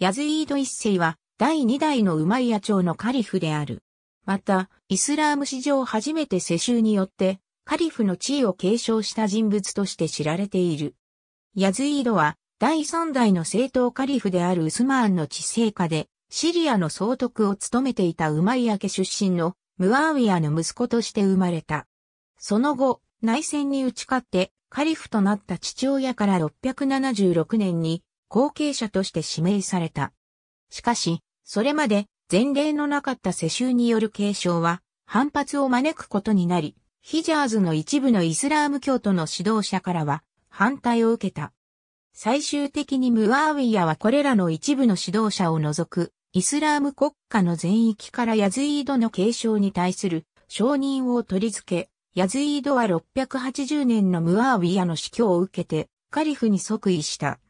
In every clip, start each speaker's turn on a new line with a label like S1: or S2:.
S1: ヤズイード一世は第二代のウマイヤ朝のカリフである。また、イスラーム史上初めて世襲によってカリフの地位を継承した人物として知られている。ヤズイードは第三代の正統カリフであるウスマーンの治世下でシリアの総督を務めていたウマイヤ家出身のムアウィアの息子として生まれた。その後、内戦に打ち勝ってカリフとなった父親から676年に後継者として指名された。しかし、それまで前例のなかった世襲による継承は反発を招くことになり、ヒジャーズの一部のイスラーム教徒の指導者からは反対を受けた。最終的にムワーウィアはこれらの一部の指導者を除く、イスラーム国家の全域からヤズイードの継承に対する承認を取り付け、ヤズイードは680年のムワーウィアの死去を受けて、カリフに即位した。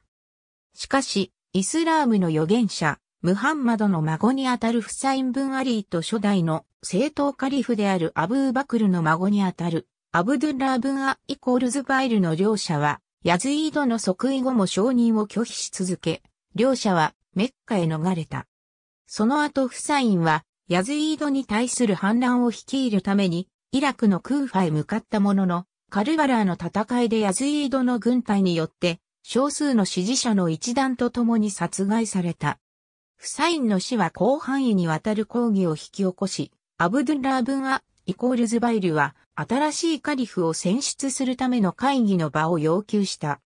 S1: しかし、イスラームの預言者、ムハンマドの孫にあたるフサイン・ブン・アリーと初代の正統カリフであるアブーバクルの孫にあたるアブドゥン・ラー・ブン・ア・イコールズ・バイルの両者は、ヤズイードの即位後も承認を拒否し続け、両者はメッカへ逃れた。その後フサインは、ヤズイードに対する反乱を率いるために、イラクのクーファへ向かったものの、カルバラーの戦いでヤズイードの軍隊によって少数の支持者の一団と共に殺害された。フサインの死は広範囲にわたる抗議を引き起こし、アブドゥンラー・ブン・ア・イコール・ズバイルは、新しいカリフを選出するための会議の場を要求した。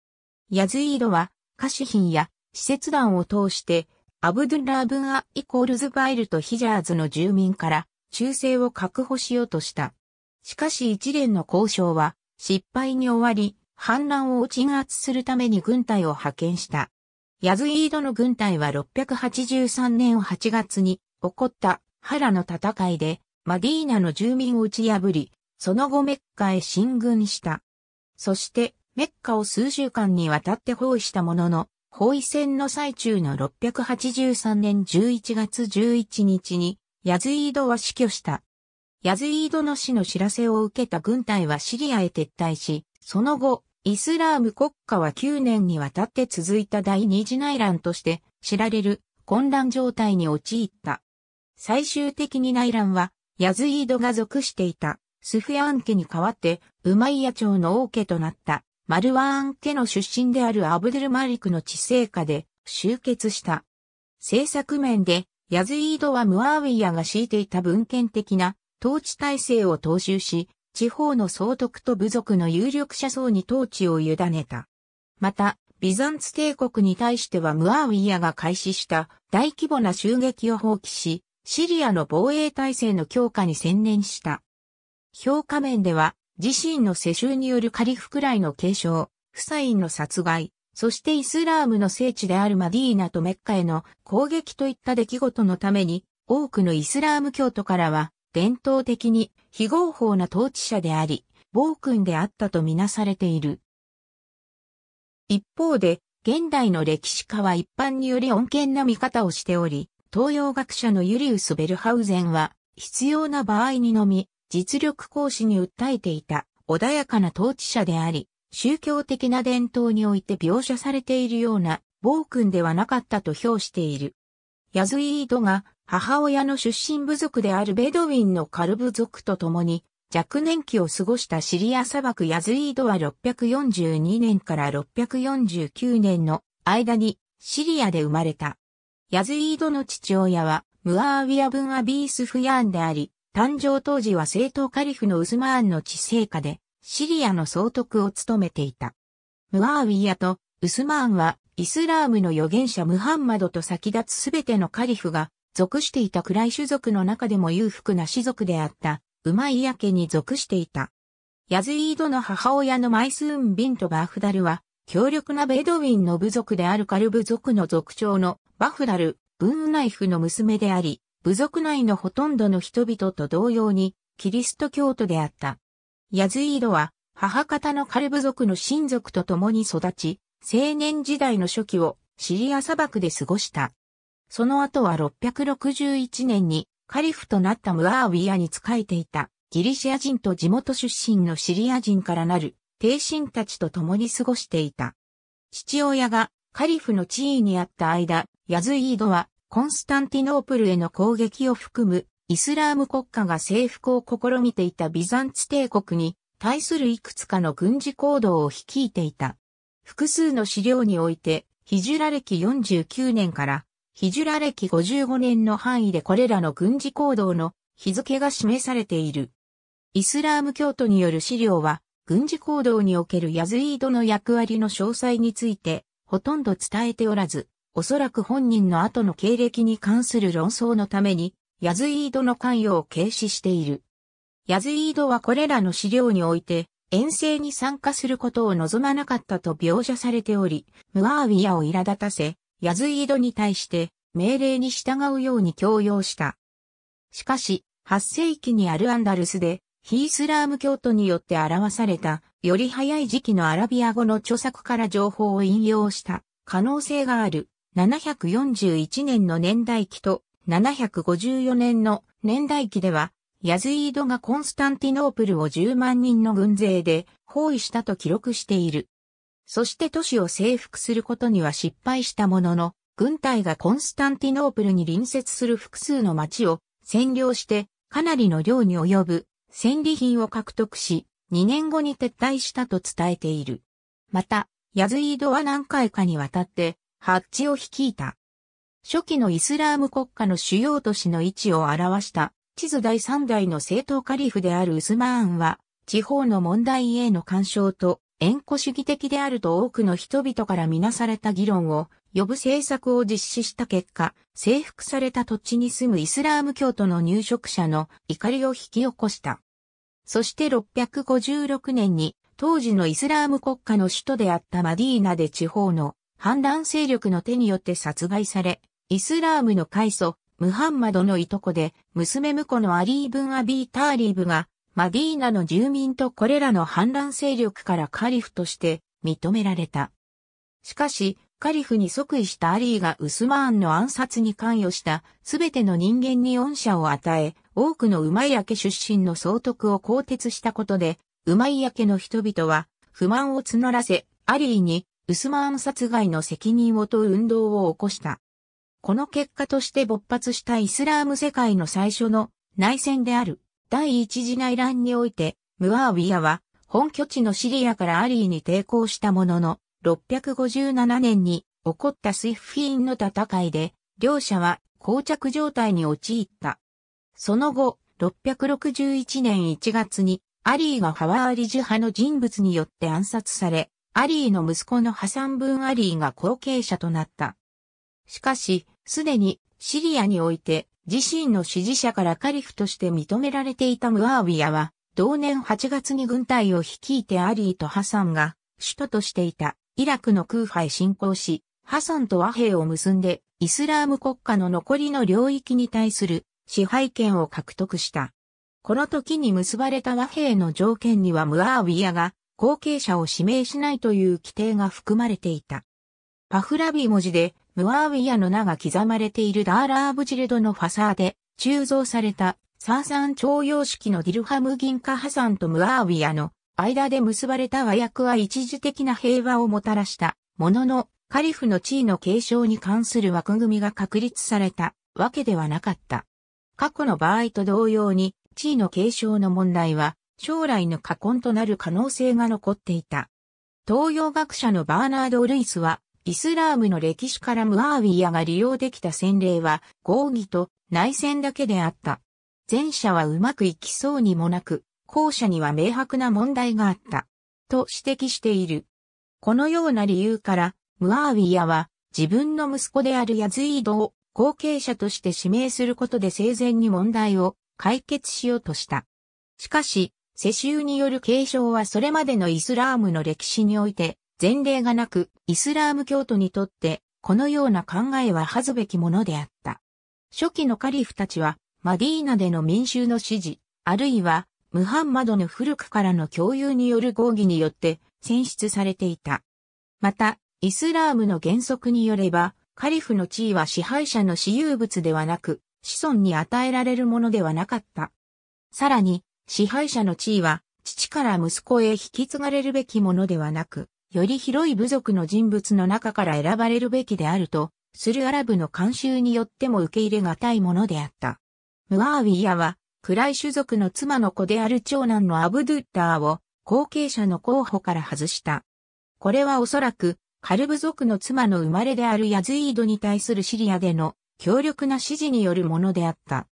S1: ヤズイードは、歌シ品や、施設団を通して、アブドゥンラー・ブン・ア・イコール・ズバイルとヒジャーズの住民から、忠誠を確保しようとした。しかし一連の交渉は、失敗に終わり、反乱を鎮圧するために軍隊を派遣した。ヤズイードの軍隊は683年8月に起こったハラの戦いでマディーナの住民を打ち破り、その後メッカへ進軍した。そしてメッカを数週間にわたって包囲したものの、包囲戦の最中の683年11月11日にヤズイードは死去した。ヤズイードの死の知らせを受けた軍隊はシリアへ撤退し、その後、イスラーム国家は9年にわたって続いた第二次内乱として知られる混乱状態に陥った。最終的に内乱はヤズイードが属していたスフヤン家に代わってウマイヤ朝の王家となったマルワーン家の出身であるアブデルマリクの治世下で集結した。政策面でヤズイードはムアーウィヤが敷いていた文献的な統治体制を踏襲し、地方の総督と部族の有力者層に統治を委ねた。また、ビザンツ帝国に対してはムアウィヤが開始した大規模な襲撃を放棄し、シリアの防衛体制の強化に専念した。評価面では、自身の世襲によるカリフくらいの継承、フサインの殺害、そしてイスラームの聖地であるマディーナとメッカへの攻撃といった出来事のために、多くのイスラーム教徒からは、伝統的に非合法な統治者であり、暴君であったとみなされている。一方で、現代の歴史家は一般により穏健な見方をしており、東洋学者のユリウス・ベルハウゼンは、必要な場合にのみ、実力行使に訴えていた、穏やかな統治者であり、宗教的な伝統において描写されているような、暴君ではなかったと評している。ヤズイードが母親の出身部族であるベドウィンのカルブ族と共に、若年期を過ごしたシリア砂漠ヤズイードは642年から649年の間にシリアで生まれた。ヤズイードの父親はムアーウィアン・アビースフヤーンであり、誕生当時は正統カリフのウスマーンの治世下でシリアの総督を務めていた。ムアーウィアとウスマーンはイスラームの預言者ムハンマドと先立つすべてのカリフが属していた暗い種族の中でも裕福な種族であった、馬マイヤ家に属していた。ヤズイードの母親のマイスーン・ビント・バフダルは、強力なベドウィンの部族であるカルブ族の族長のバフダル、ブーンナイフの娘であり、部族内のほとんどの人々と同様に、キリスト教徒であった。ヤズイードは、母方のカルブ族の親族と共に育ち、青年時代の初期をシリア砂漠で過ごした。その後は661年にカリフとなったムアーウィアに仕えていたギリシア人と地元出身のシリア人からなる帝神たちと共に過ごしていた。父親がカリフの地位にあった間、ヤズイードはコンスタンティノープルへの攻撃を含むイスラーム国家が征服を試みていたビザンツ帝国に対するいくつかの軍事行動を率いていた。複数の資料において、ヒジュラ歴49年からヒジュラ歴55年の範囲でこれらの軍事行動の日付が示されている。イスラーム教徒による資料は、軍事行動におけるヤズイードの役割の詳細について、ほとんど伝えておらず、おそらく本人の後の経歴に関する論争のために、ヤズイードの関与を軽視している。ヤズイードはこれらの資料において、遠征に参加することを望まなかったと描写されており、ムアーウィアを苛立たせ、ヤズイードに対して命令に従うように強要した。しかし、8世紀にアルアンダルスで、ヒースラーム教徒によって表された、より早い時期のアラビア語の著作から情報を引用した可能性がある741年の年代記と754年の年代記では、ヤズイードがコンスタンティノープルを10万人の軍勢で包囲したと記録している。そして都市を征服することには失敗したものの、軍隊がコンスタンティノープルに隣接する複数の町を占領してかなりの量に及ぶ戦利品を獲得し、2年後に撤退したと伝えている。また、ヤズイードは何回かにわたってハッチを率いた。初期のイスラーム国家の主要都市の位置を表した地図第3代の政党カリフであるウスマーンは地方の問題への干渉と縁故主義的であると多くの人々からみなされた議論を呼ぶ政策を実施した結果、征服された土地に住むイスラーム教徒の入植者の怒りを引き起こした。そして656年に当時のイスラーム国家の首都であったマディーナで地方の反乱勢力の手によって殺害され、イスラームの開祖、ムハンマドのいとこで、娘婿のアリーブン・アビー・ターリーブが、マディーナの住民とこれらの反乱勢力からカリフとして認められた。しかし、カリフに即位したアリーがウスマーンの暗殺に関与したすべての人間に恩赦を与え、多くのウマイア家出身の総督を更迭したことで、ウマイア家の人々は不満を募らせ、アリーにウスマーン殺害の責任を問う運動を起こした。この結果として勃発したイスラーム世界の最初の内戦である。第一次内乱において、ムアーウィアは、本拠地のシリアからアリーに抵抗したものの、657年に起こったスイフィーンの戦いで、両者は膠着状態に陥った。その後、661年1月に、アリーがハワーリジュ派の人物によって暗殺され、アリーの息子のハサン・ブン・アリーが後継者となった。しかし、すでにシリアにおいて自身の支持者からカリフとして認められていたムアーウィアは、同年8月に軍隊を率いてアリーとハサンが、首都としていたイラクの空海へ侵攻し、ハサンと和平を結んで、イスラーム国家の残りの領域に対する支配権を獲得した。この時に結ばれた和平の条件にはムアーウィアが後継者を指名しないという規定が含まれていた。パフラビ文字でムアーウィアの名が刻まれているダーラーブジルドのファサーで、鋳造されたサーサン徴用式のディルハム銀貨破産とムアーウィアの間で結ばれた和訳は一時的な平和をもたらしたものの、カリフの地位の継承に関する枠組みが確立されたわけではなかった。過去の場合と同様に、地位の継承の問題は、将来の禍根となる可能性が残っていた。東洋学者のバーナード・ルイスは、イスラームの歴史からムアーウィアが利用できた洗礼は、合議と内戦だけであった。前者はうまくいきそうにもなく、後者には明白な問題があった。と指摘している。このような理由から、ムアーウィアは自分の息子であるヤズイードを後継者として指名することで生前に問題を解決しようとした。しかし、世襲による継承はそれまでのイスラームの歴史において前例がなく、イスラーム教徒にとって、このような考えは恥ずべきものであった。初期のカリフたちは、マディーナでの民衆の支持、あるいは、ムハンマドの古くからの共有による合議によって選出されていた。また、イスラームの原則によれば、カリフの地位は支配者の私有物ではなく、子孫に与えられるものではなかった。さらに、支配者の地位は、父から息子へ引き継がれるべきものではなく、より広い部族の人物の中から選ばれるべきであると、するアラブの慣習によっても受け入れがたいものであった。ムアーウィヤは、クライ種族の妻の子である長男のアブドゥッダーを後継者の候補から外した。これはおそらく、カルブ族の妻の生まれであるヤズイードに対するシリアでの強力な支持によるものであった。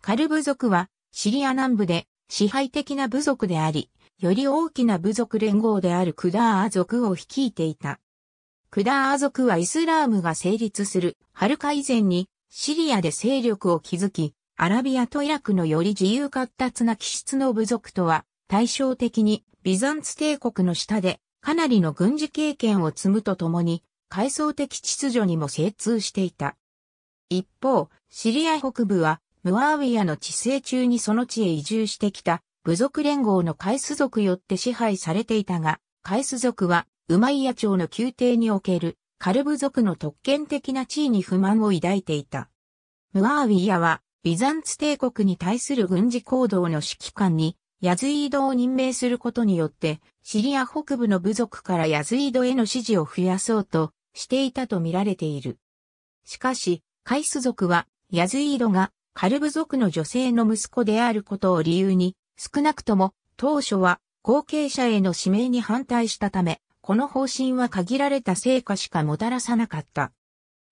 S1: カルブ族はシリア南部で支配的な部族であり、より大きな部族連合であるクダーア族を率いていた。クダーア族はイスラームが成立する、はるか以前に、シリアで勢力を築き、アラビアとイラクのより自由活達な気質の部族とは、対照的にビザンツ帝国の下でかなりの軍事経験を積むとともに、階層的秩序にも精通していた。一方、シリア北部は、ムアーウィアの治世中にその地へ移住してきた部族連合のカエス族よって支配されていたが、カエス族は、ウマイヤ朝の宮廷における、カルブ族の特権的な地位に不満を抱いていた。ムアーウィヤは、ビザンツ帝国に対する軍事行動の指揮官に、ヤズイードを任命することによって、シリア北部の部族からヤズイードへの支持を増やそうとしていたと見られている。しかし、カイス族は、ヤズイードがカルブ族の女性の息子であることを理由に、少なくとも当初は後継者への指名に反対したため、この方針は限られた成果しかもたらさなかった。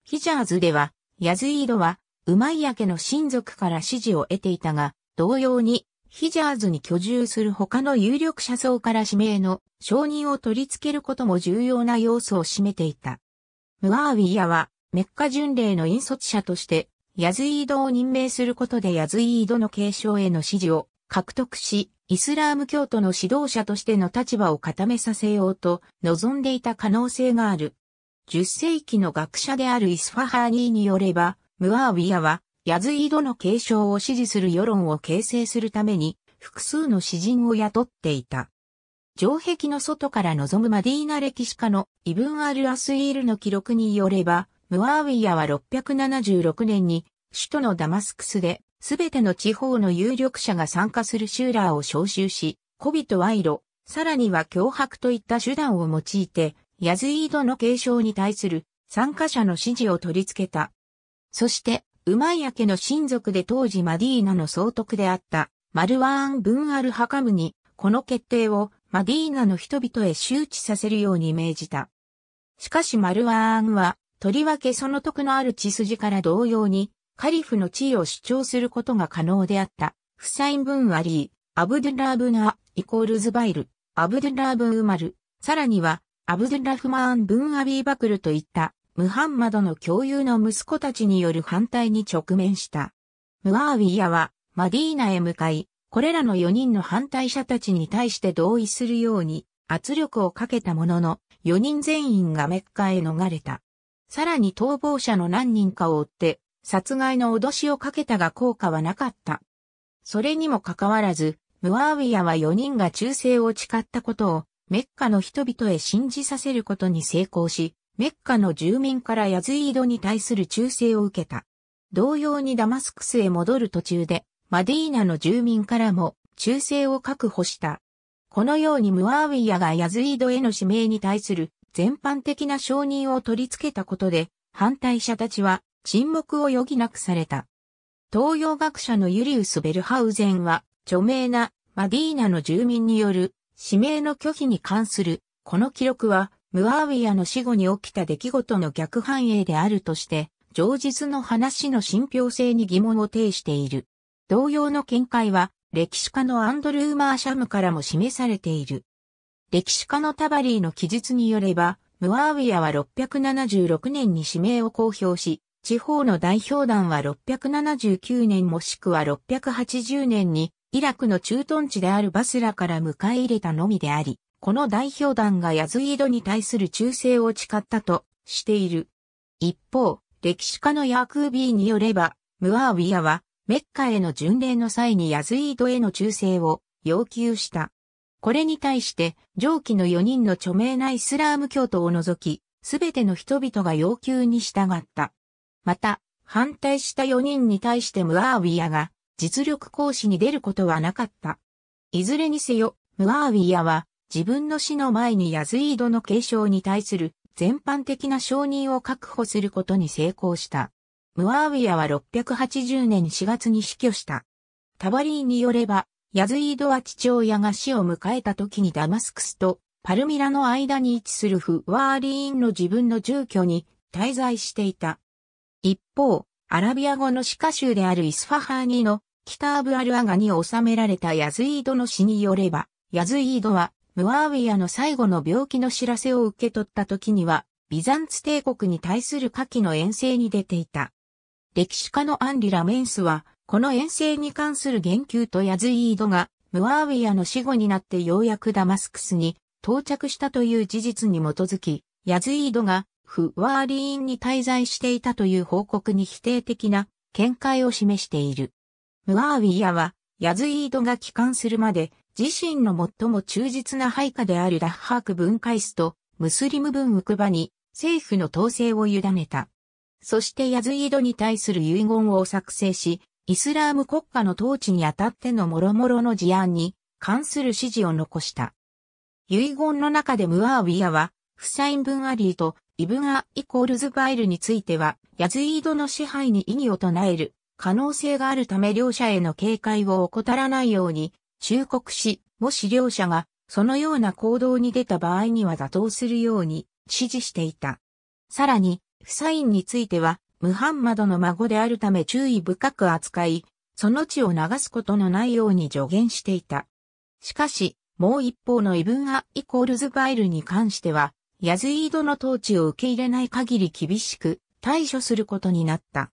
S1: ヒジャーズでは、ヤズイードは、ウマイヤ家の親族から支持を得ていたが、同様に、ヒジャーズに居住する他の有力者層から指名の承認を取り付けることも重要な要素を占めていた。ムアーウィヤは、メッカ巡礼の引率者として、ヤズイードを任命することでヤズイードの継承への支持を獲得し、イスラーム教徒の指導者としての立場を固めさせようと望んでいた可能性がある。10世紀の学者であるイスファハーニーによれば、ムアーウィアは、ヤズイードの継承を支持する世論を形成するために、複数の詩人を雇っていた。城壁の外から望むマディーナ歴史家のイブン・アル・アスイールの記録によれば、ムアーウィアは676年に首都のダマスクスですべての地方の有力者が参加するシューラーを招集し、媚びと賄賂、さらには脅迫といった手段を用いて、ヤズイードの継承に対する参加者の支持を取り付けた。そして、ウマイヤ家の親族で当時マディーナの総督であったマルワーン・ブン・アル・ハカムに、この決定をマディーナの人々へ周知させるように命じた。しかしマルワーンは、とりわけその徳のある血筋から同様に、カリフの地位を主張することが可能であった。フサイン・ブン・アリー、アブドゥラー・ブナー、イコールズバイル、アブドゥラー・ブン・ウマル、さらには、アブドゥラ・フマーン・ブン・アビー・バクルといった、ムハンマドの共有の息子たちによる反対に直面した。ムアーウィヤは、マディーナへ向かい、これらの4人の反対者たちに対して同意するように圧力をかけたものの、4人全員がメッカへ逃れた。さらに逃亡者の何人かを追って、殺害の脅しをかけたが効果はなかった。それにもかかわらず、ムワーウィアは4人が忠誠を誓ったことをメッカの人々へ信じさせることに成功し、メッカの住民からヤズイードに対する忠誠を受けた。同様にダマスクスへ戻る途中で、マディーナの住民からも忠誠を確保した。このようにムワーウィアがヤズイードへの指名に対する全般的な承認を取り付けたことで、反対者たちは沈黙を余儀なくされた。東洋学者のユリウス・ベルハウゼンは、著名なマディーナの住民による指名の拒否に関する、この記録は、ムアウィアの死後に起きた出来事の逆反映であるとして、上述の話の信憑性に疑問を呈している。同様の見解は、歴史家のアンドルー・マーシャムからも示されている。歴史家のタバリーの記述によれば、ムアーウィアは676年に指名を公表し、地方の代表団は679年もしくは680年に、イラクの駐屯地であるバスラから迎え入れたのみであり、この代表団がヤズイードに対する忠誠を誓ったとしている。一方、歴史家のヤークービーによれば、ムアービアは、メッカへの巡礼の際にヤズイードへの忠誠を要求した。これに対して、上記の4人の著名なイスラーム教徒を除き、すべての人々が要求に従った。また、反対した4人に対してムアーウィアが実力行使に出ることはなかった。いずれにせよ、ムアーウィアは自分の死の前にヤズイードの継承に対する全般的な承認を確保することに成功した。ムアーウィアは680年4月に死去した。タバリーによれば、ヤズイードは父親が死を迎えた時にダマスクスとパルミラの間に位置するフワーリーンの自分の住居に滞在していた。一方、アラビア語のシカ州であるイスファハーニの北アブアルアガに収められたヤズイードの詩によれば、ヤズイードはムアーウィアの最後の病気の知らせを受け取った時には、ビザンツ帝国に対する下記の遠征に出ていた。歴史家のアンリ・ラメンスは、この遠征に関する言及とヤズイードが、ムアーウィアの死後になってようやくダマスクスに到着したという事実に基づき、ヤズイードがフワーリーンに滞在していたという報告に否定的な見解を示している。ムアーウィアは、ヤズイードが帰還するまで、自身の最も忠実な配下であるダッハーク分解室とムスリム分ウクバに政府の統制を委ねた。そしてヤズイードに対する遺言を作成し、イスラーム国家の統治にあたっての諸々の事案に関する指示を残した。遺言の中でムアーウィアは、フサイン・ブン・アリーとイブガイコールズバイルについては、ヤズイードの支配に異議を唱える可能性があるため両者への警戒を怠らないように忠告し、もし両者がそのような行動に出た場合には打倒するように指示していた。さらに、フサインについては、ムハンマドの孫であるため注意深く扱い、その血を流すことのないように助言していた。しかし、もう一方のイブンア・イコールズ・バイルに関しては、ヤズイードの統治を受け入れない限り厳しく対処することになった。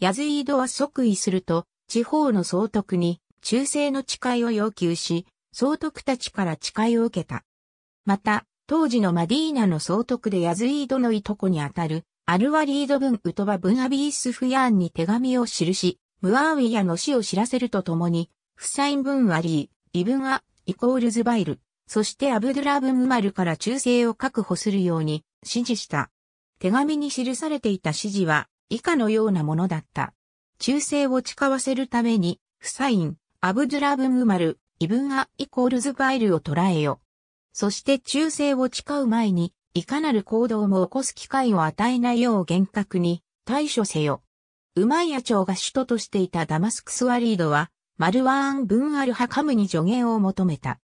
S1: ヤズイードは即位すると、地方の総督に忠誠の誓いを要求し、総督たちから誓いを受けた。また、当時のマディーナの総督でヤズイードのいとこにあたる、アルワリードブン・ウトバブン・アビースフヤーンに手紙を記し、ムアーウィアの死を知らせるとともに、フサインブン・アリー、イブンア、イコールズバイル、そしてアブドゥラブムマルから忠誠を確保するように指示した。手紙に記されていた指示は以下のようなものだった。忠誠を誓わせるために、フサイン、アブドゥラブムマル、イブンアイコールズバイルを捉えよ。そして忠誠を誓う前に、いかなる行動も起こす機会を与えないよう厳格に対処せよ。ウマイヤ朝が首都としていたダマスクスワリードは、マルワーン・ブンアルハカムに助言を求めた。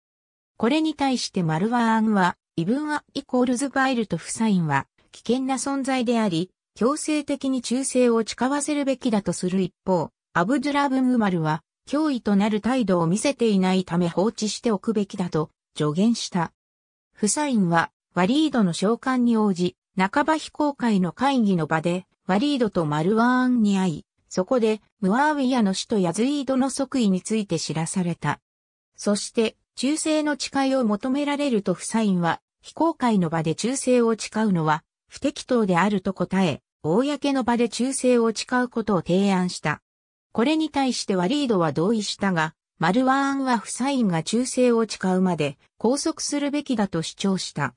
S1: これに対してマルワーンは、イブンアイコールズバイルとフサインは、危険な存在であり、強制的に忠誠を誓わせるべきだとする一方、アブドゥラブムマルは、脅威となる態度を見せていないため放置しておくべきだと助言した。フサインは、ワリードの召喚に応じ、半ば非公開の会議の場で、ワリードとマルワーンに会い、そこで、ムアーウィアの死とヤズイードの即位について知らされた。そして、忠誠の誓いを求められるとフサインは、非公開の場で忠誠を誓うのは不適当であると答え、公の場で忠誠を誓うことを提案した。これに対してワリードは同意したが、マルワーンはフサインが忠誠を誓うまで拘束するべきだと主張した。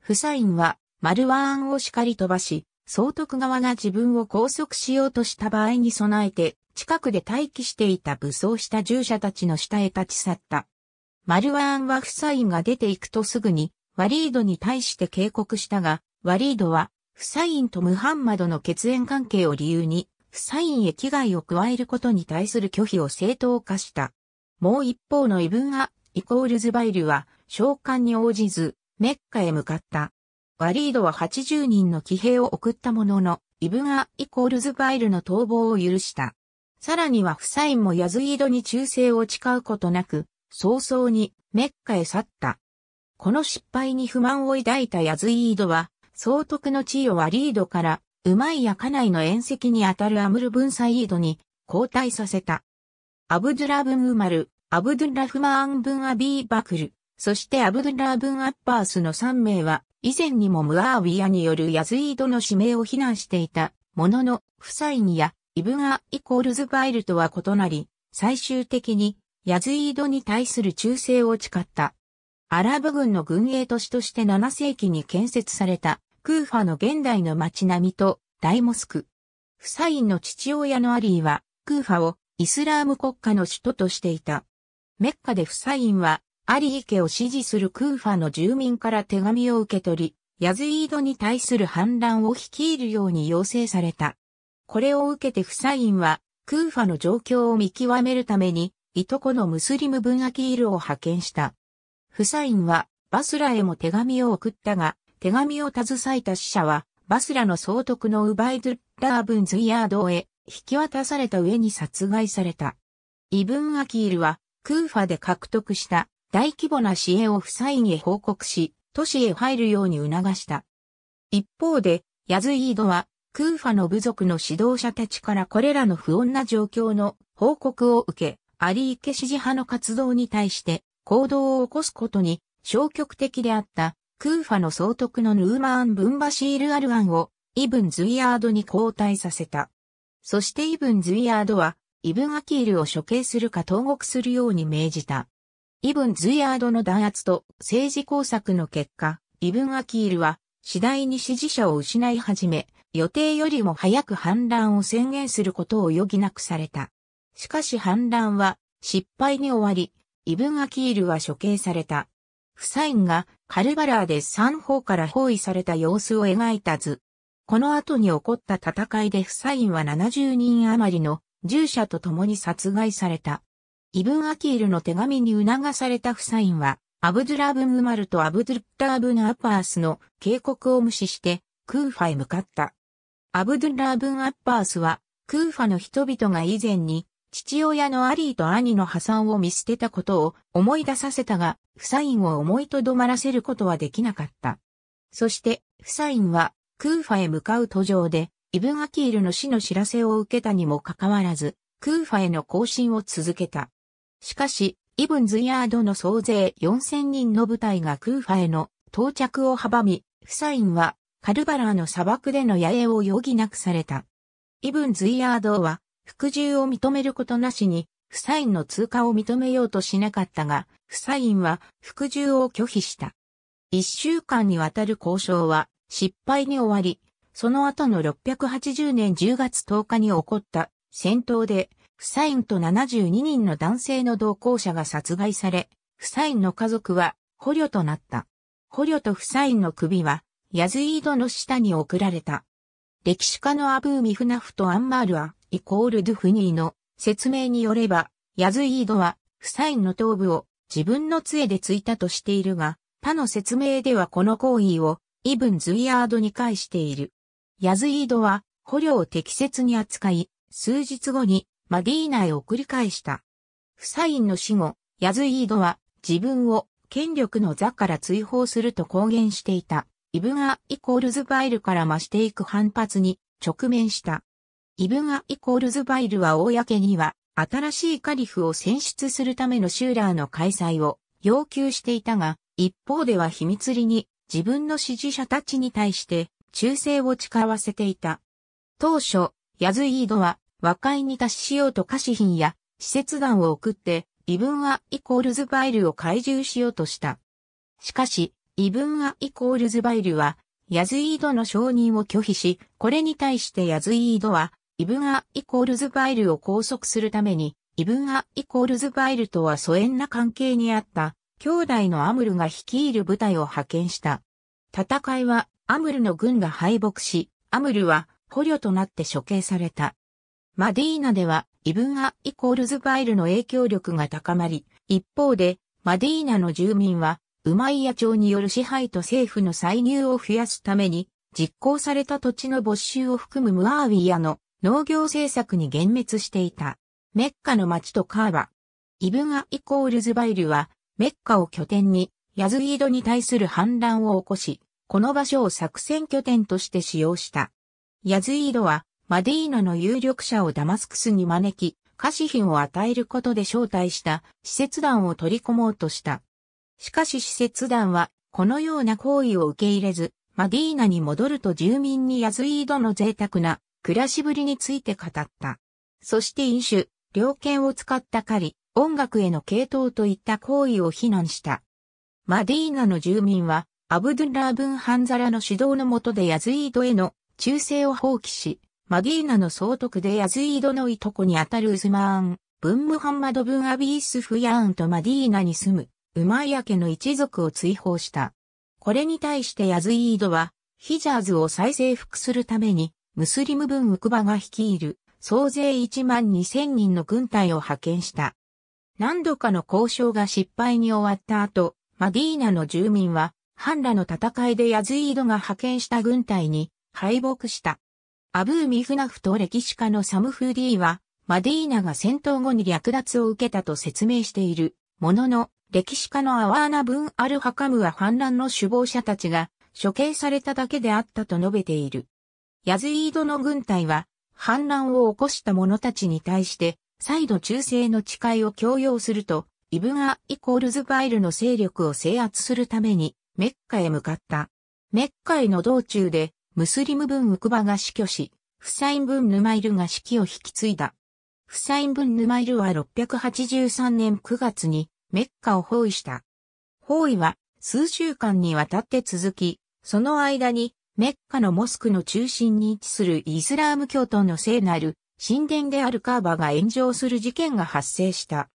S1: フサインはマルワーンを叱り飛ばし、総督側が自分を拘束しようとした場合に備えて、近くで待機していた武装した従者たちの下へ立ち去った。マルワーンはフサインが出ていくとすぐに、ワリードに対して警告したが、ワリードは、フサインとムハンマドの血縁関係を理由に、フサインへ危害を加えることに対する拒否を正当化した。もう一方のイブンア、イコールズバイルは、召喚に応じず、メッカへ向かった。ワリードは80人の騎兵を送ったものの、イブンア、イコールズバイルの逃亡を許した。さらにはフサインもヤズイードに忠誠を誓うことなく、早々にメッカへ去った。この失敗に不満を抱いたヤズイードは、総督の地位をアリードから、うまいや家内の縁石にあたるアムルブンサイードに交代させた。アブドゥラブンウマル、アブドゥラフマーンブンアビーバクル、そしてアブドゥラブンアッパースの3名は、以前にもムアーウィアによるヤズイードの指名を非難していた、ものの、フサイニや、イブンアイコールズバイルとは異なり、最終的にヤズイードに対する忠誠を誓った。アラブ軍の軍営都市として7世紀に建設されたクーファの現代の街並みと大モスク。フサインの父親のアリーはクーファをイスラーム国家の首都としていた。メッカでフサインはアリー家を支持するクーファの住民から手紙を受け取り、ヤズイードに対する反乱を率いるように要請された。これを受けてフサインはクーファの状況を見極めるためにいとこのムスリム・ブン・アキールを派遣した。フサインは、バスラへも手紙を送ったが、手紙を携えた死者は、バスラの総督のウバイドゥラー・ブン・ズイヤードへ引き渡された上に殺害された。イブン・アキールは、クーファで獲得した大規模な支援をフサインへ報告し、都市へ入るように促した。一方で、ヤズイードは、クーファの部族の指導者たちからこれらの不穏な状況の報告を受け、アリーケ支持派の活動に対して行動を起こすことに消極的であったクーファの総督のヌーマーン・ブンバシール・アルアンをイブン・ズイヤードに交代させた。そしてイブン・ズイヤードはイブン・アキールを処刑するか投獄するように命じた。イブン・ズイヤードの弾圧と政治工作の結果、イブン・アキールは次第に支持者を失い始め、予定よりも早く反乱を宣言することを余儀なくされた。しかし反乱は失敗に終わり、イブン・アキールは処刑された。フサインがカルバラーで三方から包囲された様子を描いた図。この後に起こった戦いでフサインは70人余りの従者と共に殺害された。イブン・アキールの手紙に促されたフサインは、アブドゥラブン・ウマルとアブドゥッターブン・アッパースの警告を無視して、クーファへ向かった。アブドゥラブン・アッパースは、クーファの人々が以前に父親のアリーと兄の破産を見捨てたことを思い出させたが、フサインを思いとどまらせることはできなかった。そして、フサインは、クーファへ向かう途上で、イブン・アキールの死の知らせを受けたにもかかわらず、クーファへの行進を続けた。しかし、イブン・ズヤードの総勢4000人の部隊がクーファへの到着を阻み、フサインはカルバラーの砂漠での野営を余儀なくされた。イブン・ズイヤードは服従を認めることなしに、フサインの通過を認めようとしなかったが、フサインは服従を拒否した。一週間にわたる交渉は失敗に終わり、その後の680年10月10日に起こった戦闘で、フサインと72人の男性の同行者が殺害され、フサインの家族は捕虜となった。捕虜とフサインの首は、ヤズイードの下に送られた。歴史家のアブー・ミフナフとアンマールア、イコール・ドゥ・フニーの説明によれば、ヤズイードは、フサインの頭部を自分の杖で突いたとしているが、他の説明ではこの行為をイブン・ズイヤードに返している。ヤズイードは捕虜を適切に扱い、数日後にマディーナへ送り返した。フサインの死後、ヤズイードは自分を権力の座から追放すると公言していた。イブガイコールズバイルから増していく反発に直面した。イブガイコールズバイルは公には新しいカリフを選出するためのシューラーの開催を要求していたが、一方では秘密裏に自分の支持者たちに対して忠誠を誓わせていた。当初、ヤズイードは和解に達しようと菓子品や施設団を送って、イブンア・イコールズ・バイルを懐柔しようとした。しかし、イブンアイコールズバイルは、ヤズイードの承認を拒否し、これに対してヤズイードは、イブンアイコールズバイルを拘束するために、イブンアイコールズバイルとは疎遠な関係にあった、兄弟のアムルが率いる部隊を派遣した。戦いは、アムルの軍が敗北し、アムルは捕虜となって処刑された。マディーナでは、イブンアイコールズバイルの影響力が高まり、一方で、マディーナの住民は、ウマイヤ朝による支配と政府の歳入を増やすために、実行された土地の没収を含むムアーウィヤの農業政策に幻滅していた。メッカの町とカーバ。イブンアイコールズバイルは、メッカを拠点に、ヤズイードに対する反乱を起こし、この場所を作戦拠点として使用した。ヤズイードは、マディーナの有力者をダマスクスに招き、カシ品を与えることで招待した、施設団を取り込もうとした。しかし使節団は、このような行為を受け入れず、マディーナに戻ると住民にヤズイードの贅沢な暮らしぶりについて語った。そして飲酒、猟犬を使った狩り、音楽への系統といった行為を非難した。マディーナの住民は、アブドゥラー・ブン・ハンザラの指導のもとでヤズイードへの忠誠を放棄し、マディーナの総督でヤズイードのいとこにあたるウズマーン、ブン・ムハンマド・ブン・アビース・フヤーンとマディーナに住むイ屋家の一族を追放した。これに対してヤズイードは、ヒジャーズを再征服するために、ムスリム軍ウクバが率いる、総勢1万2000人の軍隊を派遣した。何度かの交渉が失敗に終わった後、マディーナの住民は、ハンラの戦いでヤズイードが派遣した軍隊に敗北した。アブー・ミフナフと歴史家のサム・フーディーは、マディーナが戦闘後に略奪を受けたと説明している、ものの、歴史家のアワーナ・ブン・アル・ハカムは反乱の首謀者たちが処刑されただけであったと述べている。ヤズイードの軍隊は反乱を起こした者たちに対して再度忠誠の誓いを強要すると、イブン・ア・イコールズ・バイルの勢力を制圧するためにメッカへ向かった。メッカへの道中でムスリムブン・ウクバが死去し、フサインブン・ヌマイルが指揮を引き継いだ。フサインブン・ヌマイルは683年9月にメッカを包囲した。包囲は数週間にわたって続き、その間にメッカのモスクの中心に位置するイスラーム教徒の聖なる神殿であるカーバが炎上する事件が発生した。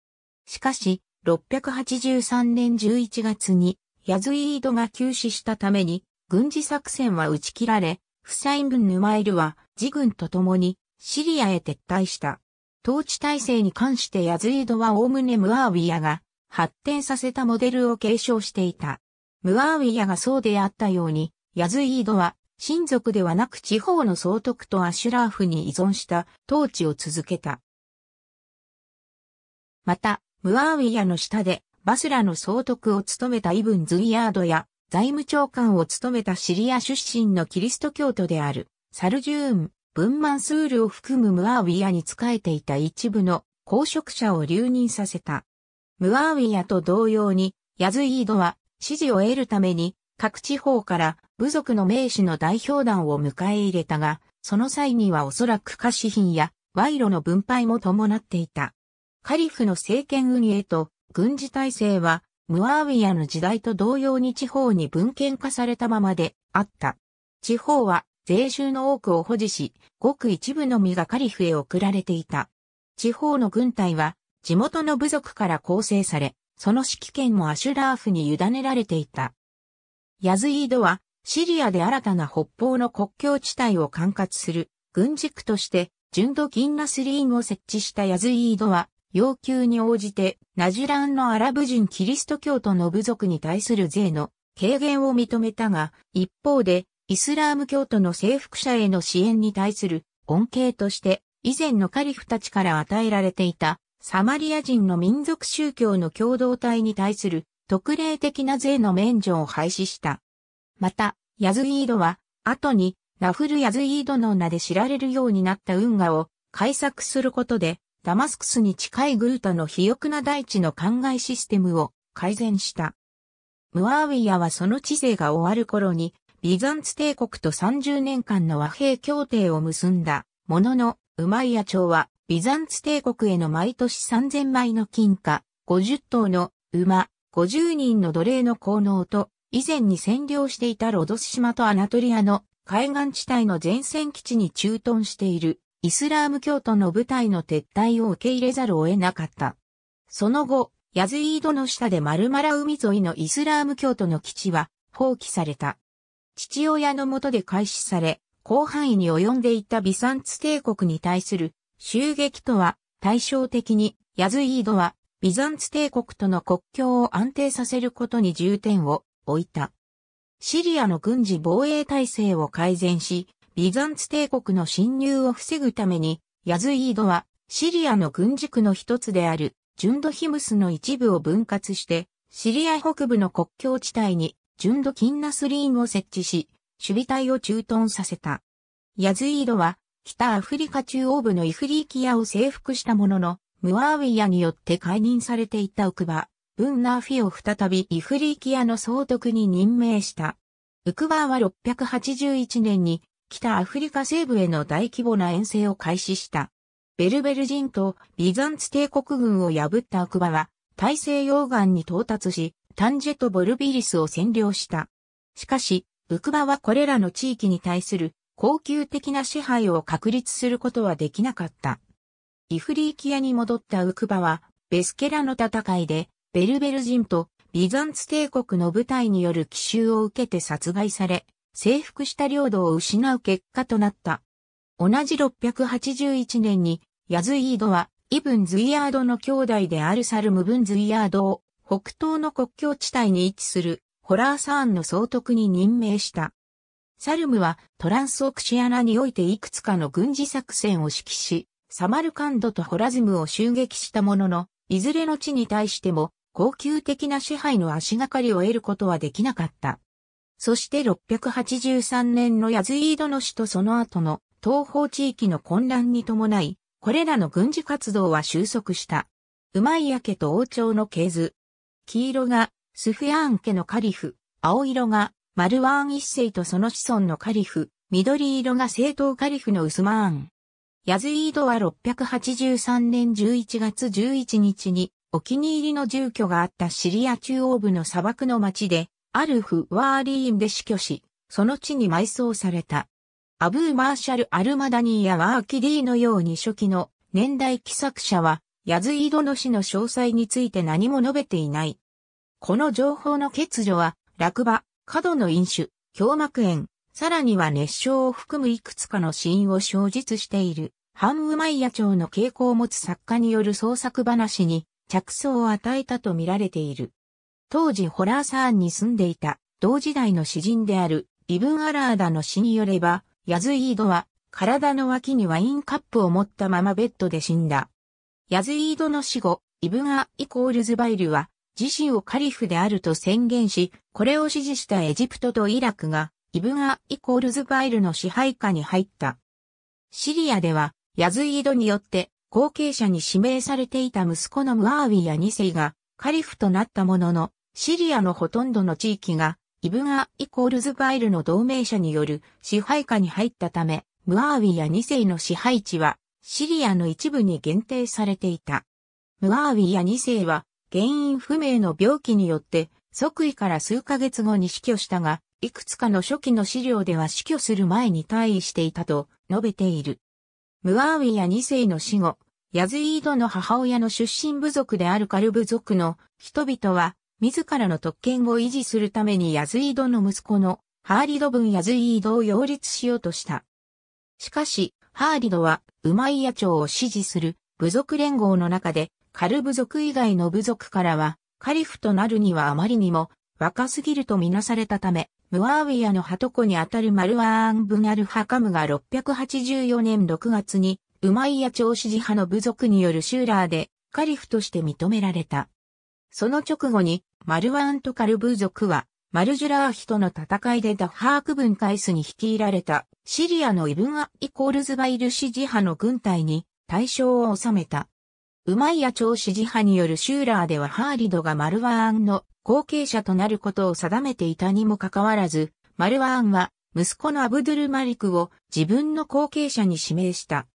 S1: しかし、683年11月にヤズイードが急死したために、軍事作戦は打ち切られ、フサインブン・ヌマイルは自軍と共にシリアへ撤退した。統治体制に関してヤズイードはオウムネ・ムアービアが発展させたモデルを継承していた。ムアウィヤがそうであったように、ヤズイードは親族ではなく地方の総督とアシュラーフに依存した統治を続けた。また、ムアウィヤの下でバスラの総督を務めたイブン・ズイヤードや財務長官を務めたシリア出身のキリスト教徒であるサルジューン、ブンマンスールを含むムアウィヤに仕えていた一部の公職者を留任させた。ムアウィアと同様に、ヤズイードは支持を得るために各地方から部族の名士の代表団を迎え入れたが、その際にはおそらく貸し品や賄賂の分配も伴っていた。カリフの政権運営と軍事体制はムアウィアの時代と同様に地方に分権化されたままであった。地方は税収の多くを保持し、ごく一部の実がカリフへ送られていた。地方の軍隊は地元の部族から構成され、その指揮権もアシュラーフに委ねられていた。ヤズイードは、シリアで新たな北方の国境地帯を管轄する軍事区として、純度銀ナスリーンを設置したヤズイードは、要求に応じて、ナジュランのアラブ人キリスト教徒の部族に対する税の軽減を認めたが、一方で、イスラーム教徒の征服者への支援に対する恩恵として、以前のカリフたちから与えられていたサマリア人の民族宗教の共同体に対する特例的な税の免除を廃止した。また、ヤズイードは、後にナフル・ヤズイードの名で知られるようになった運河を改作することで、ダマスクスに近いグルタの肥沃な大地の灌漑システムを改善した。ムアーウィアはその知性が終わる頃に、ビザンツ帝国と30年間の和平協定を結んだものの、ウマイヤ朝は、ビザンツ帝国への毎年3000枚の金貨、50頭の馬、50人の奴隷の効能と、以前に占領していたロドス島とアナトリアの海岸地帯の前線基地に駐屯しているイスラーム教徒の部隊の撤退を受け入れざるを得なかった。その後、ヤズイードの下でマルマラ海沿いのイスラーム教徒の基地は放棄された。父親のもとで開始され、広範囲に及んでいたビサンツ帝国に対する襲撃とは対照的にヤズイードはビザンツ帝国との国境を安定させることに重点を置いた。シリアの軍事防衛体制を改善し、ビザンツ帝国の侵入を防ぐために、ヤズイードはシリアの軍事区の一つであるジュンドヒムスの一部を分割して、シリア北部の国境地帯にジュンドキンナスリーンを設置し、守備隊を駐屯させた。ヤズイードは、北アフリカ中央部のイフリーキアを征服したものの、ムアーウィアによって解任されていたウクバ、ブンナーフィを再びイフリーキアの総督に任命した。ウクバは681年に北アフリカ西部への大規模な遠征を開始した。ベルベル人とビザンツ帝国軍を破ったアクバは大西洋岸に到達し、タンジェとボルビリスを占領した。しかし、ウクバはこれらの地域に対する恒久的な支配を確立することはできなかった。イフリーキアに戻ったウクバは、ベスケラの戦いで、ベルベル人とビザンツ帝国の部隊による奇襲を受けて殺害され、征服した領土を失う結果となった。同じ681年に、ヤズイードは、イブン・ズイヤードの兄弟であるサルム・ブン・ズイヤードを、北東の国境地帯に位置するホラーサーンの総督に任命した。サルムはトランスオクシアナにおいていくつかの軍事作戦を指揮し、サマルカンドとホラズムを襲撃したものの、いずれの地に対しても、恒久的な支配の足がかりを得ることはできなかった。そして683年のヤズイードの死とその後の東方地域の混乱に伴い、これらの軍事活動は収束した。うまいやけと王朝の系図。黄色がスフィアン家のカリフ、青色がマルワーン一世とその子孫のカリフ、緑色が正統カリフのウスマーン。ヤズイードは683年11月11日にお気に入りの住居があったシリア中央部の砂漠の町で、アルフ・ワーリーンで死去し、その地に埋葬された。アブー・マーシャル・アルマダニーやワーキディのように初期の年代寄作者は、ヤズイードの死の詳細について何も述べていない。この情報の欠如は、落馬、過度の飲酒、胸膜炎、さらには熱傷を含むいくつかの死因を生実している、ハンウマイヤ朝の傾向を持つ作家による創作話に着想を与えたと見られている。当時ホラーサーンに住んでいた同時代の詩人であるイブン・アラーダの詩によれば、ヤズイードは体の脇にワインカップを持ったままベッドで死んだ。ヤズイードの死後、イブン・ア・イコールズ・バイルは自身をカリフであると宣言し、これを支持したエジプトとイラクが、イブガ・ア・イコールズバイルの支配下に入った。シリアでは、ヤズイードによって後継者に指名されていた息子のムアーウィや2世がカリフとなったものの、シリアのほとんどの地域がイブガ・ア・イコールズバイルの同盟者による支配下に入ったため、ムアーウィや2世の支配地はシリアの一部に限定されていた。ムアーウィや2世は原因不明の病気によって、即位から数ヶ月後に死去したが、いくつかの初期の資料では死去する前に退位していたと述べている。ムアーウィア2世の死後、ヤズイードの母親の出身部族であるカルブ族の人々は、自らの特権を維持するためにヤズイードの息子のハーリド分ヤズイードを擁立しようとした。しかし、ハーリドはウマイヤ朝を支持する部族連合の中でカルブ族以外の部族からは、カリフとなるにはあまりにも若すぎるとみなされたため、ムアウィアのハトコにあたるマルワーン・ブナル・ハカムが684年6月に、ウマイヤ朝支持派の部族によるシューラーで、カリフとして認められた。その直後に、マルワーンとカルブ族は、マルジュラーヒとの戦いでダハーク分カイスに率いられた、シリアのイブンア・イコールズバイル支持派の軍隊に大勝を収めた。ウマイヤ朝支持派によるシューラーではハーリドがマルワーンの後継者となることを定めていたにもかかわらず、マルワーンは息子のアブドゥルマリクを自分の後継者に指名した。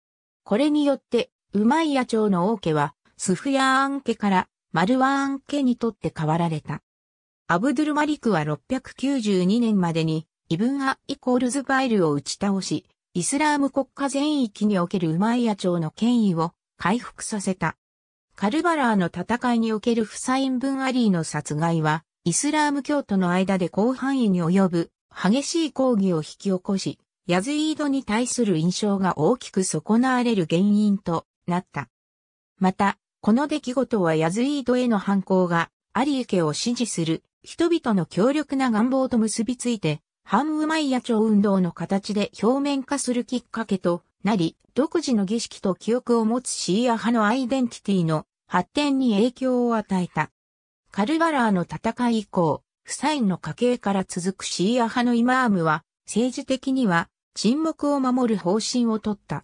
S1: これによって、ウマイヤ朝の王家はスフヤーン家からマルワーン家にとって変わられた。アブドゥルマリクは692年までにイブンア・イコールズバイルを打ち倒し、イスラーム国家全域におけるウマイヤ朝の権威を回復させた。カルバラーの戦いにおけるフサイン・ブン・アリーの殺害は、イスラーム教徒の間で広範囲に及ぶ激しい抗議を引き起こし、ヤズイードに対する印象が大きく損なわれる原因となった。また、この出来事はヤズイードへの反抗が、アリー家を支持する人々の強力な願望と結びついて、ハンウマイヤ朝運動の形で表面化するきっかけとなり、独自の儀式と記憶を持つシーア派のアイデンティティの発展に影響を与えた。カルバラーの戦い以降、フサインの家系から続くシーア派のイマームは、政治的には沈黙を守る方針をとった。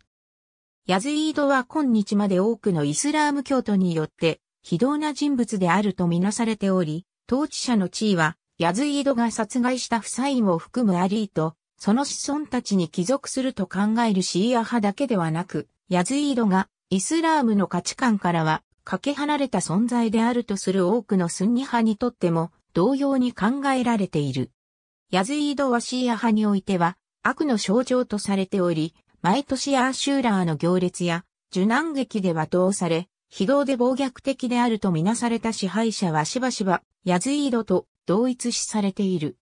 S1: ヤズイードは今日まで多くのイスラーム教徒によって非道な人物であるとみなされており、統治者の地位はヤズイードが殺害したフサインを含むアリーとその子孫たちに帰属すると考えるシーア派だけではなく、ヤズイードがイスラームの価値観からはかけ離れた存在であるとする多くのスンニ派にとっても同様に考えられている。ヤズイードはシーア派においては悪の象徴とされており、毎年アーシューラーの行列や受難劇では倒され、非道で暴虐的であるとみなされた支配者はしばしばヤズイードと同一視されている。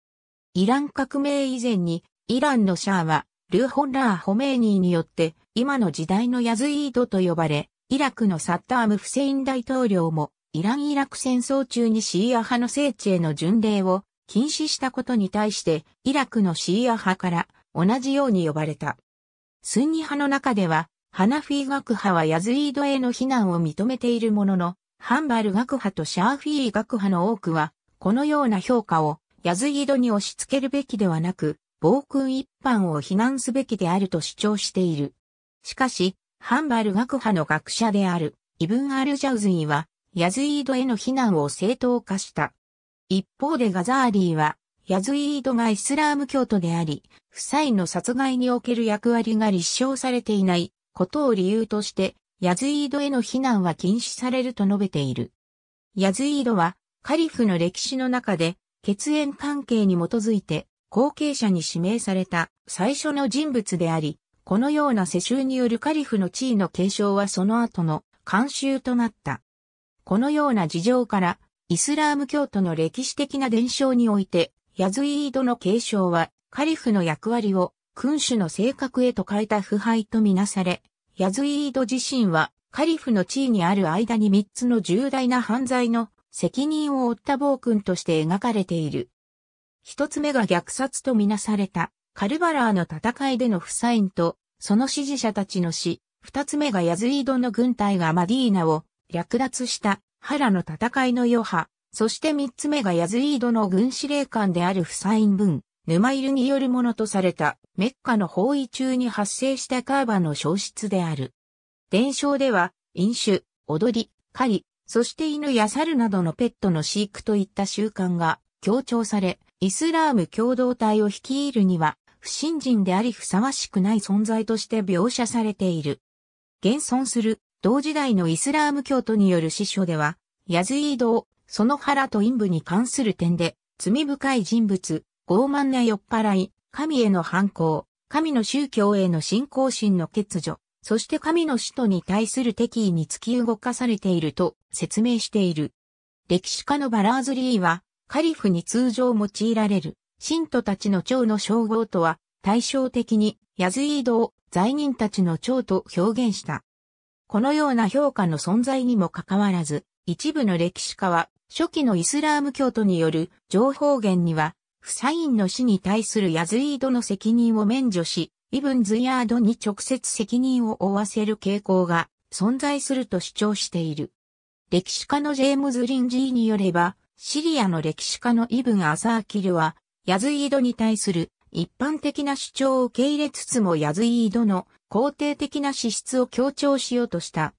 S1: イラン革命以前にイランのシャーは、ルーホンラー・ホメーニーによって、今の時代のヤズイードと呼ばれ、イラクのサッターム・フセイン大統領も、イラン・イラク戦争中にシーア派の聖地への巡礼を禁止したことに対して、イラクのシーア派から同じように呼ばれた。スンニ派の中では、ハナフィー学派はヤズイードへの非難を認めているものの、ハンバル学派とシャーフィー学派の多くは、このような評価をヤズイードに押し付けるべきではなく、暴君一般を非難すべきであると主張している。しかし、ハンバル学派の学者であるイブン・アル・ジャウズイは、ヤズイードへの非難を正当化した。一方でガザーリーは、ヤズイードがイスラーム教徒であり、夫妻の殺害における役割が立証されていないことを理由として、ヤズイードへの非難は禁止されると述べている。ヤズイードは、カリフの歴史の中で、血縁関係に基づいて、後継者に指名された最初の人物であり、このような世襲によるカリフの地位の継承はその後の慣習となった。このような事情から、イスラーム教徒の歴史的な伝承において、ヤズイードの継承は、カリフの役割を君主の性格へと変えた腐敗とみなされ、ヤズイード自身は、カリフの地位にある間に3つの重大な犯罪の責任を負った暴君として描かれている。一つ目が虐殺とみなされた、カルバラーの戦いでのフサインと、その支持者たちの死、二つ目がヤズイードの軍隊がマディーナを略奪したハラの戦いの余波、そして三つ目がヤズイードの軍司令官であるフサイン分ヌマイルによるものとされたメッカの包囲中に発生したカーバの消失である。伝承では、飲酒、踊り、狩り、そして犬や猿などのペットの飼育といった習慣が強調され、イスラーム共同体を率いるには、不信心でありふさわしくない存在として描写されている。現存する同時代のイスラーム教徒による師書では、ヤズイードをその腹と陰部に関する点で、罪深い人物、傲慢な酔っ払い、神への反抗、神の宗教への信仰心の欠如、そして神の使徒に対する敵意に突き動かされていると説明している。歴史家のバラーズリーは、カリフに通常用いられる、信徒たちの長の称号とは、対照的に、ヤズイードを罪人たちの長と表現した。このような評価の存在にもかかわらず、一部の歴史家は、初期のイスラーム教徒による情報源には、フサインの死に対するヤズイードの責任を免除し、イブンズヤードに直接責任を負わせる傾向が存在すると主張している。歴史家のジェームズ・リンジーによれば、シリアの歴史家のイブン・アザーキルは、ヤズイードに対する一般的な主張を受け入れつつもヤズイードの肯定的な資質を強調しようとした。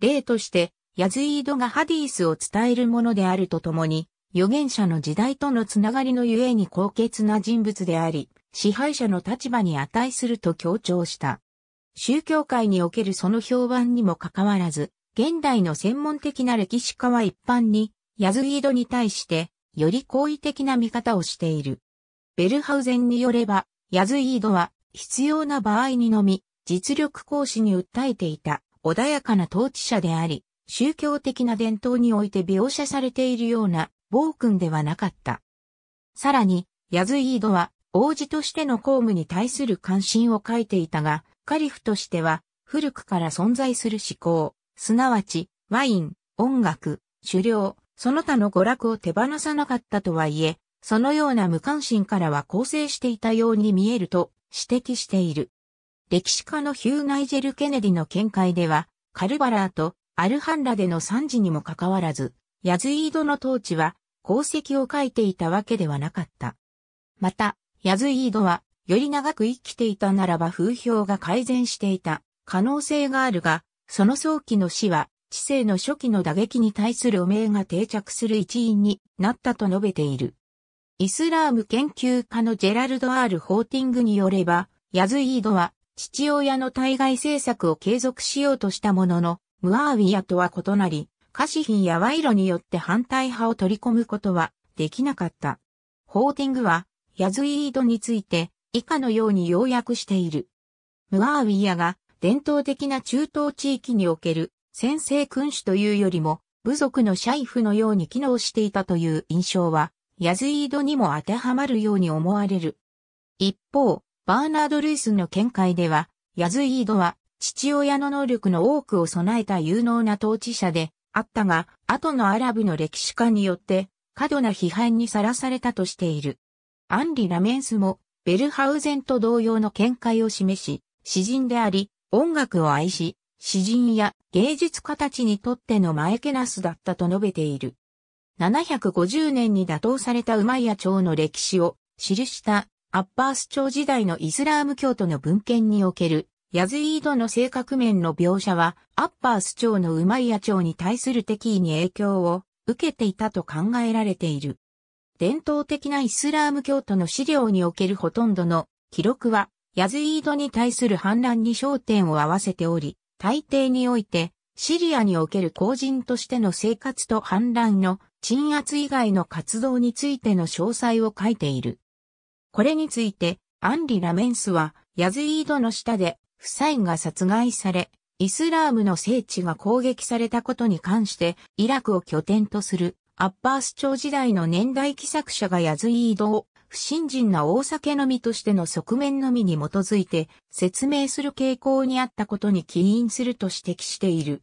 S1: 例として、ヤズイードがハディースを伝えるものであるとともに、預言者の時代とのつながりのゆえに高潔な人物であり、支配者の立場に値すると強調した。宗教界におけるその評判にもかかわらず、現代の専門的な歴史家は一般に、ヤズイードに対して、より好意的な見方をしている。ベルハウゼンによれば、ヤズイードは、必要な場合にのみ、実力行使に訴えていた、穏やかな統治者であり、宗教的な伝統において描写されているような、暴君ではなかった。さらに、ヤズイードは、王子としての公務に対する関心を書いていたが、カリフとしては、古くから存在する思考、すなわち、ワイン、音楽、狩猟、その他の娯楽を手放さなかったとはいえ、そのような無関心からは構成していたように見えると指摘している。歴史家のヒュー・ナイジェル・ケネディの見解では、カルバラーとアルハンラでの惨事にもかかわらず、ヤズイードの統治は功績を書いていたわけではなかった。また、ヤズイードは、より長く生きていたならば風評が改善していた可能性があるが、その早期の死は知性の初期の打撃に対する汚名が定着する一因になったと述べている。イスラーム研究家のジェラルド・アール・ホーティングによれば、ヤズイードは父親の対外政策を継続しようとしたものの、ムアーウィアとは異なり、カシヒンや賄賂によって反対派を取り込むことはできなかった。ホーティングは、ヤズイードについて以下のように要約している。ムアーウィアが伝統的な中東地域における先制君主というよりも、部族のシャイフのように機能していたという印象は、ヤズイードにも当てはまるように思われる。一方、バーナード・ルイスの見解では、ヤズイードは父親の能力の多くを備えた有能な統治者であったが、後のアラブの歴史家によって過度な批判にさらされたとしている。アンリ・ラメンスもベルハウゼンと同様の見解を示し、詩人であり、音楽を愛し、詩人や芸術家たちにとってのマエケナスだったと述べている。750年に打倒されたウマイヤ朝の歴史を記したアッバース朝時代のイスラーム教徒の文献におけるヤズイードの性格面の描写はアッバース朝のウマイヤ朝に対する敵意に影響を受けていたと考えられている。伝統的なイスラーム教徒の資料におけるほとんどの記録はヤズイードに対する反乱に焦点を合わせており、大抵において、シリアにおける公人としての生活と反乱の鎮圧以外の活動についての詳細を書いている。これについて、アンリ・ラメンスは、ヤズイードの下で、フサインが殺害され、イスラームの聖地が攻撃されたことに関して、イラクを拠点とする、アッバース朝時代の年代記作者がヤズイードを不信心な大酒飲みとしての側面のみに基づいて説明する傾向にあったことに起因すると指摘している。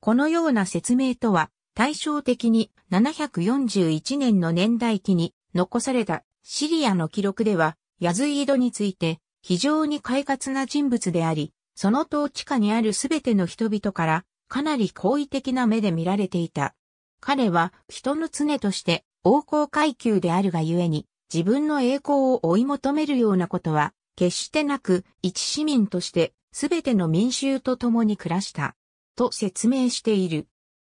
S1: このような説明とは、対照的に741年の年代記に残されたシリアの記録では、ヤズイードについて非常に快活な人物であり、その統治下にあるすべての人々からかなり好意的な目で見られていた。彼は人の常として王侯階級であるがゆえに自分の栄光を追い求めるようなことは、決してなく、一市民として、すべての民衆と共に暮らした、と説明している。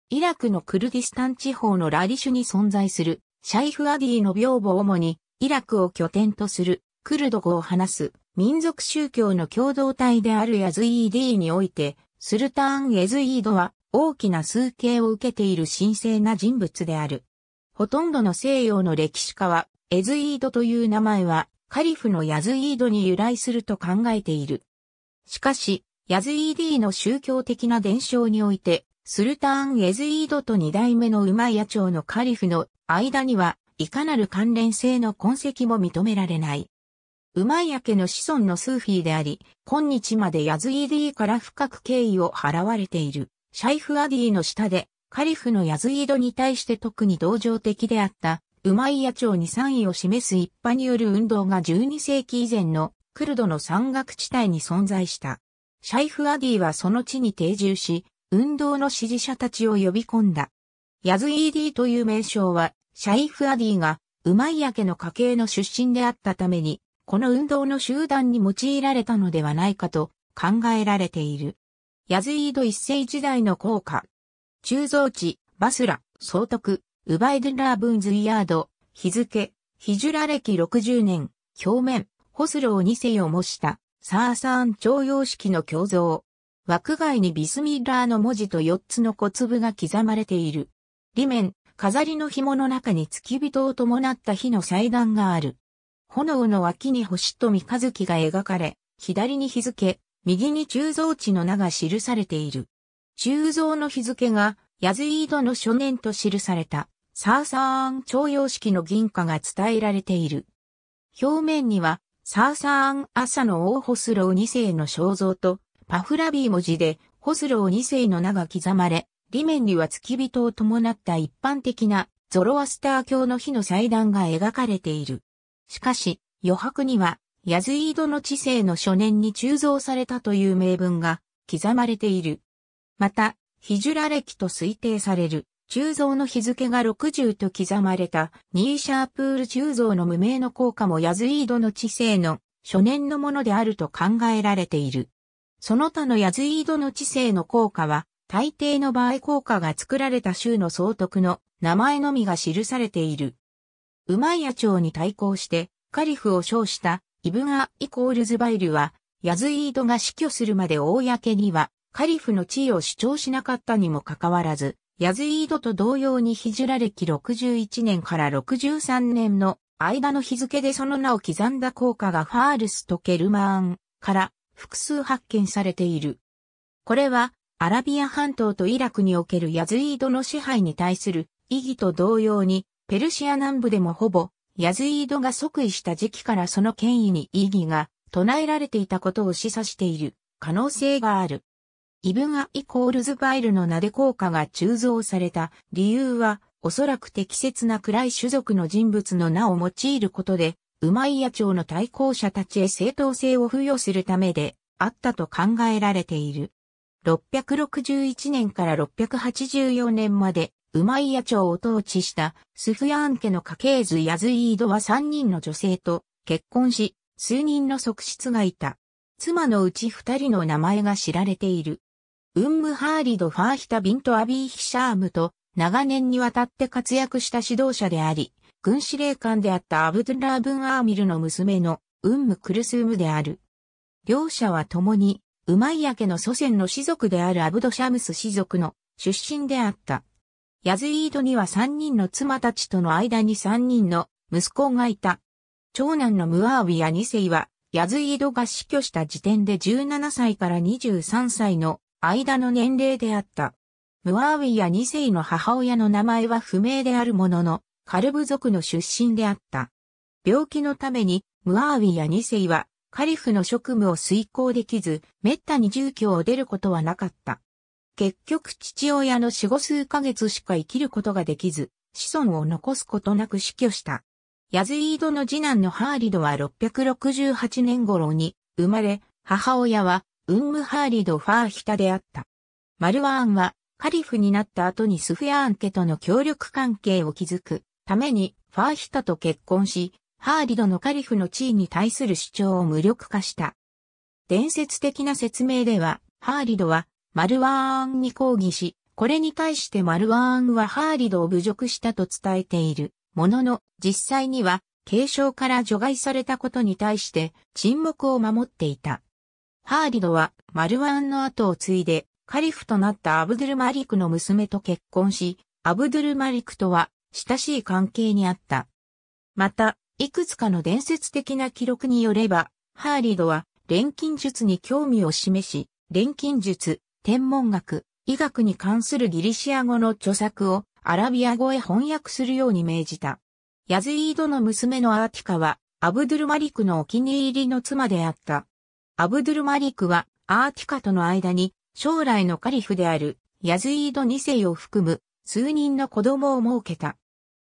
S1: イラクのクルディスタン地方のラディシュに存在する、シャイフアディの屏風を主に、イラクを拠点とする、クルド語を話す、民族宗教の共同体であるヤズイーディにおいて、スルターン・エズイードは、大きな崇敬を受けている神聖な人物である。ほとんどの西洋の歴史家はエズイードという名前は、カリフのヤズイードに由来すると考えている。しかし、ヤズイーディの宗教的な伝承において、スルターン・エズイードと二代目のウマイヤ朝のカリフの間には、いかなる関連性の痕跡も認められない。ウマイヤ家の子孫のスーフィーであり、今日までヤズイーディから深く敬意を払われている、シャイフ・アディの下で、カリフのヤズイードに対して特に同情的であった馬イヤ町に3位を示す一派による運動が12世紀以前のクルドの山岳地帯に存在した。シャイフ・アディはその地に定住し、運動の支持者たちを呼び込んだ。ヤズイーディという名称は、シャイフ・アディが、馬イヤ家の家系の出身であったために、この運動の集団に用いられたのではないかと考えられている。ヤズイード一世時代の効果。鋳造地、バスラ、総督、ウバイドゥラー・ブンズ・イヤード、日付、ヒジュラ歴60年、表面、ホスロー2世を模した、サーサーン徴用式の胸像。枠外にビスミラーの文字と4つの小粒が刻まれている。裏面、飾りの紐の中に月人を伴った火の祭壇がある。炎の脇に星と三日月が描かれ、左に日付、右に鋳造地の名が記されている。鋳造の日付が、ヤズイードの初年と記された。サーサーン徴用式の銀貨が伝えられている。表面には、サーサーン朝の王ホスロー2世の肖像と、パフラビー文字で、ホスロー2世の名が刻まれ、裏面には付き人を伴った一般的なゾロアスター教の日の祭壇が描かれている。しかし、余白には、ヤズイードの知性の初年に鋳造されたという名文が刻まれている。また、ヒジュラ歴と推定される。鋳造の日付が60と刻まれた、ニーシャープール鋳造の無名の効果もヤズイードの知性の初年のものであると考えられている。その他のヤズイードの知性の効果は、大抵の場合効果が作られた州の総督の名前のみが記されている。ウマイヤ朝に対抗して、カリフを称したイブガ・イコールズバイルは、ヤズイードが死去するまで公には、カリフの地位を主張しなかったにもかかわらず、ヤズイードと同様にヒジュラ歴61年から63年の間の日付でその名を刻んだ効果がファールスとケルマーンから複数発見されている。これはアラビア半島とイラクにおけるヤズイードの支配に対する意義と同様にペルシア南部でもほぼヤズイードが即位した時期からその権威に意義が唱えられていたことを示唆している可能性がある。イブがイコールズバイルの名で効果が鋳造された理由は、おそらく適切な暗い種族の人物の名を用いることで、ウマイヤ朝の対抗者たちへ正当性を付与するためであったと考えられている。661年から684年まで、ウマイヤ朝を統治したスフヤーン家の家系図ヤズイードは3人の女性と結婚し、数人の側室がいた。妻のうち2人の名前が知られている。ウンムハーリド・ファーヒタ・ビント・アビー・ヒシャームと長年にわたって活躍した指導者であり、軍司令官であったアブドゥラー・ブン・アーミルの娘のウンム・クルスームである。両者は共に、ウマイヤ家の祖先の氏族であるアブド・シャムス氏族の出身であった。ヤズイードには3人の妻たちとの間に3人の息子がいた。長男のムアービア二世は、ヤズイードが死去した時点で17歳から23歳の間の年齢であった。ムアーウィや2世の母親の名前は不明であるものの、カルブ族の出身であった。病気のために、ムアーウィや2世は、カリフの職務を遂行できず、滅多に住居を出ることはなかった。結局父親の死後数ヶ月しか生きることができず、子孫を残すことなく死去した。ヤズイードの次男のハーリドは668年頃に生まれ、母親はウンムハーリド・ファーヒタであった。マルワーンは、カリフになった後にスフヤアーン家との協力関係を築くために、ファーヒタと結婚し、ハーリドのカリフの地位に対する主張を無力化した。伝説的な説明では、ハーリドは、マルワーンに抗議し、これに対してマルワーンはハーリドを侮辱したと伝えている。ものの、実際には、継承から除外されたことに対して、沈黙を守っていた。ハーディドはマルワンの後を継いでカリフとなったアブドゥルマリクの娘と結婚し、アブドゥルマリクとは親しい関係にあった。また、いくつかの伝説的な記録によれば、ハーリドは錬金術に興味を示し、錬金術、天文学、医学に関するギリシア語の著作をアラビア語へ翻訳するように命じた。ヤズイードの娘のアーティカは、アブドゥルマリクのお気に入りの妻であった。アブドゥルマリクはアーティカとの間に将来のカリフであるヤズイード2世を含む数人の子供を設けた。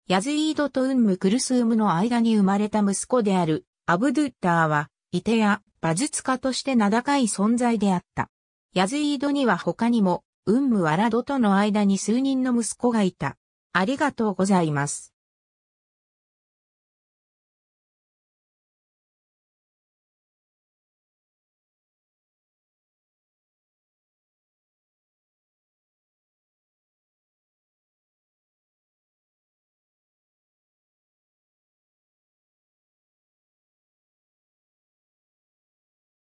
S1: ヤズイードとウンムクルスームの間に生まれた息子であるアブドゥッターは、イテやズツカとして名高い存在であった。ヤズイードには他にも、ウンムワラドとの間に数人の息子がいた。ありがとうございます。